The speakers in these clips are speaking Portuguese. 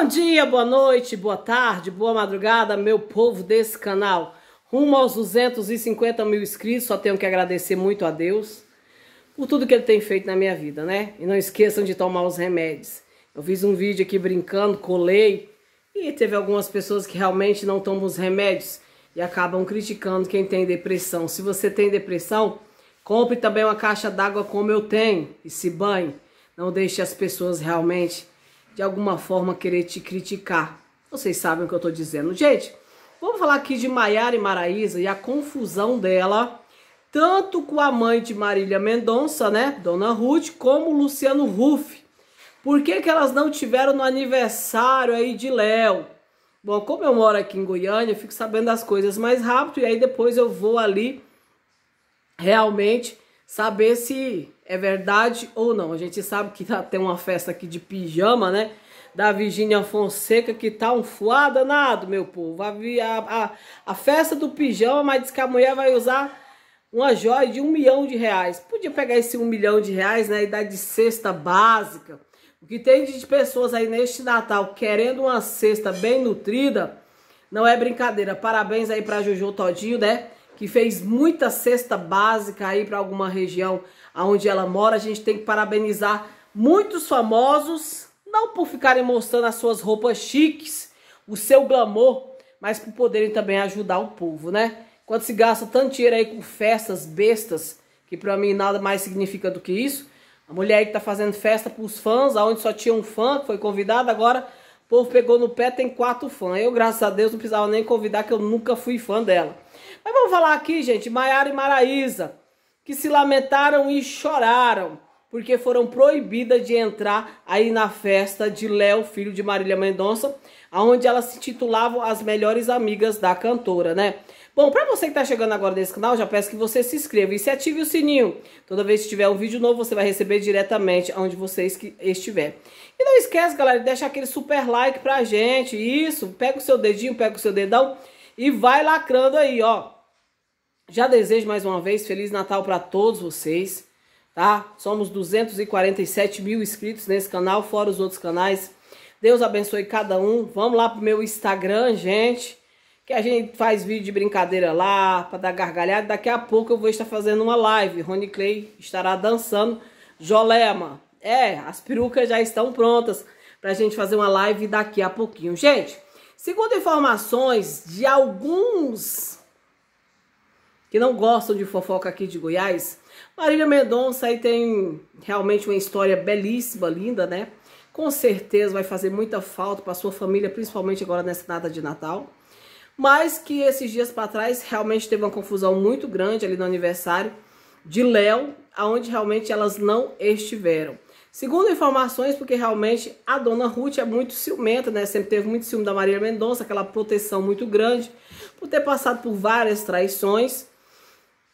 Bom dia, boa noite, boa tarde, boa madrugada, meu povo desse canal. Rumo aos 250 mil inscritos, só tenho que agradecer muito a Deus por tudo que Ele tem feito na minha vida, né? E não esqueçam de tomar os remédios. Eu fiz um vídeo aqui brincando, colei, e teve algumas pessoas que realmente não tomam os remédios e acabam criticando quem tem depressão. Se você tem depressão, compre também uma caixa d'água como eu tenho e se banhe. Não deixe as pessoas realmente de alguma forma querer te criticar. Vocês sabem o que eu estou dizendo. Gente, vamos falar aqui de Maiara e Maraísa e a confusão dela, tanto com a mãe de Marília Mendonça, né, Dona Ruth, como Luciano Ruff. Por que, que elas não tiveram no aniversário aí de Léo? Bom, como eu moro aqui em Goiânia, eu fico sabendo das coisas mais rápido e aí depois eu vou ali realmente saber se é verdade ou não. A gente sabe que tá, tem uma festa aqui de pijama, né? Da Virginia Fonseca, que tá um fuá danado, meu povo. A, a, a festa do pijama, mas diz que a mulher vai usar uma joia de um milhão de reais. Podia pegar esse um milhão de reais, né? E dar de cesta básica. O que tem de pessoas aí neste Natal querendo uma cesta bem nutrida, não é brincadeira. Parabéns aí pra Jojo Todinho, né? que fez muita cesta básica aí para alguma região aonde ela mora. A gente tem que parabenizar muitos famosos, não por ficarem mostrando as suas roupas chiques, o seu glamour, mas por poderem também ajudar o povo, né? Quando se gasta tanto dinheiro aí com festas bestas, que para mim nada mais significa do que isso. A mulher aí que tá fazendo festa pros fãs, aonde só tinha um fã que foi convidado, agora o povo pegou no pé, tem quatro fãs. Eu, graças a Deus, não precisava nem convidar, que eu nunca fui fã dela. Mas vamos falar aqui, gente, Maiara e Maraísa, que se lamentaram e choraram porque foram proibidas de entrar aí na festa de Léo, filho de Marília Mendonça, onde elas se titulavam as melhores amigas da cantora, né? Bom, para você que está chegando agora nesse canal, já peço que você se inscreva e se ative o sininho. Toda vez que tiver um vídeo novo, você vai receber diretamente onde você estiver. E não esquece, galera, de deixar aquele super like pra gente. Isso, pega o seu dedinho, pega o seu dedão e vai lacrando aí, ó. Já desejo mais uma vez Feliz Natal para todos vocês tá? Somos 247 mil inscritos nesse canal, fora os outros canais. Deus abençoe cada um. Vamos lá pro meu Instagram, gente, que a gente faz vídeo de brincadeira lá, para dar gargalhada. Daqui a pouco eu vou estar fazendo uma live. Rony Clay estará dançando Jolema. É, as perucas já estão prontas para a gente fazer uma live daqui a pouquinho. Gente, segundo informações de alguns que não gostam de fofoca aqui de Goiás, Marília Mendonça aí tem realmente uma história belíssima, linda, né? Com certeza vai fazer muita falta para sua família, principalmente agora nessa data de Natal. Mas que esses dias para trás realmente teve uma confusão muito grande ali no aniversário de Léo, aonde realmente elas não estiveram. Segundo informações, porque realmente a dona Ruth é muito ciumenta, né? Sempre teve muito ciúme da Maria Mendonça, aquela proteção muito grande, por ter passado por várias traições.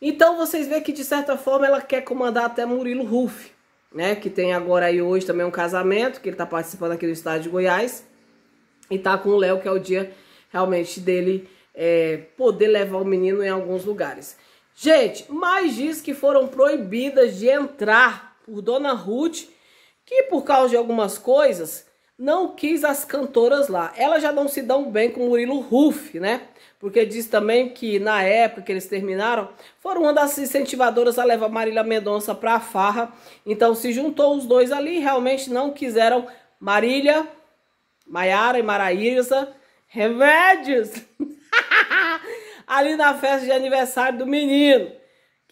Então vocês veem que de certa forma ela quer comandar até Murilo Ruff, né? Que tem agora aí hoje também um casamento, que ele tá participando aqui do estado de Goiás. E tá com o Léo, que é o dia realmente dele é, poder levar o menino em alguns lugares. Gente, mais diz que foram proibidas de entrar por Dona Ruth, que por causa de algumas coisas não quis as cantoras lá. Elas já não se dão bem com Murilo Ruff, né? Porque diz também que na época que eles terminaram, foram uma das incentivadoras a levar Marília Mendonça para a farra. Então se juntou os dois ali, realmente não quiseram Marília, Maiara e Maraísa remédios ali na festa de aniversário do menino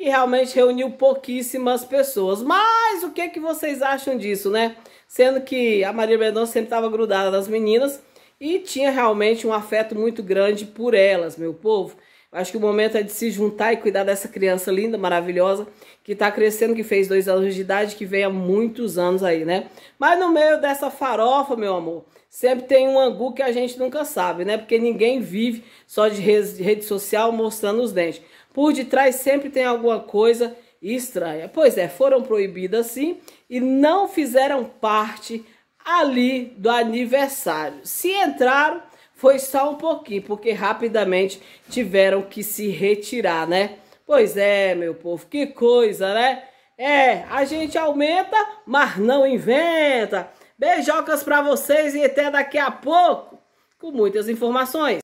e realmente reuniu pouquíssimas pessoas. Mas o que, é que vocês acham disso, né? Sendo que a Maria Mendonça sempre estava grudada nas meninas e tinha realmente um afeto muito grande por elas, meu povo. Acho que o momento é de se juntar e cuidar dessa criança linda, maravilhosa, que está crescendo, que fez dois anos de idade, que vem há muitos anos aí, né? Mas no meio dessa farofa, meu amor, sempre tem um angu que a gente nunca sabe, né? Porque ninguém vive só de rede social mostrando os dentes. Por detrás sempre tem alguma coisa estranha. Pois é, foram proibidas sim e não fizeram parte ali do aniversário. Se entraram, foi só um pouquinho, porque rapidamente tiveram que se retirar, né? Pois é, meu povo, que coisa, né? É, a gente aumenta, mas não inventa. Beijocas para vocês e até daqui a pouco com muitas informações.